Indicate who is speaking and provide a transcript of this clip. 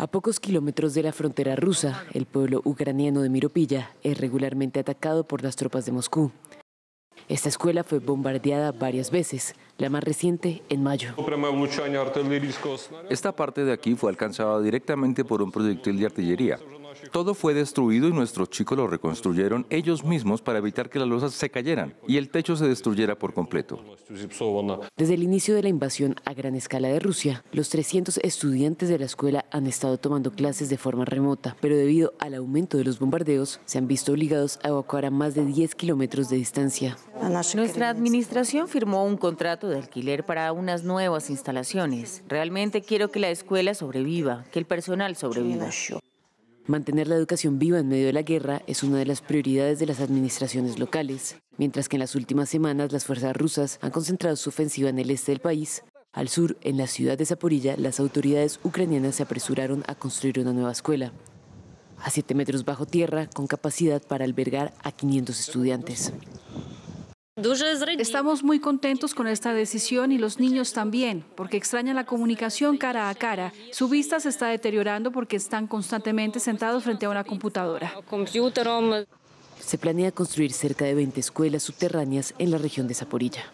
Speaker 1: A pocos kilómetros de la frontera rusa, el pueblo ucraniano de Miropilla es regularmente atacado por las tropas de Moscú. Esta escuela fue bombardeada varias veces, la más reciente en mayo.
Speaker 2: Esta parte de aquí fue alcanzada directamente por un proyectil de artillería. Todo fue destruido y nuestros chicos lo reconstruyeron ellos mismos para evitar que las losas se cayeran y el techo se destruyera por completo.
Speaker 1: Desde el inicio de la invasión a gran escala de Rusia, los 300 estudiantes de la escuela han estado tomando clases de forma remota, pero debido al aumento de los bombardeos, se han visto obligados a evacuar a más de 10 kilómetros de distancia.
Speaker 3: Nuestra administración firmó un contrato de alquiler para unas nuevas instalaciones. Realmente quiero que la escuela sobreviva, que el personal sobreviva.
Speaker 1: Mantener la educación viva en medio de la guerra es una de las prioridades de las administraciones locales, mientras que en las últimas semanas las fuerzas rusas han concentrado su ofensiva en el este del país. Al sur, en la ciudad de Zaporilla, las autoridades ucranianas se apresuraron a construir una nueva escuela, a 7 metros bajo tierra, con capacidad para albergar a 500 estudiantes.
Speaker 4: Estamos muy contentos con esta decisión y los niños también, porque extrañan la comunicación cara a cara. Su vista se está deteriorando porque están constantemente sentados frente a una computadora.
Speaker 1: Se planea construir cerca de 20 escuelas subterráneas en la región de Zaporilla.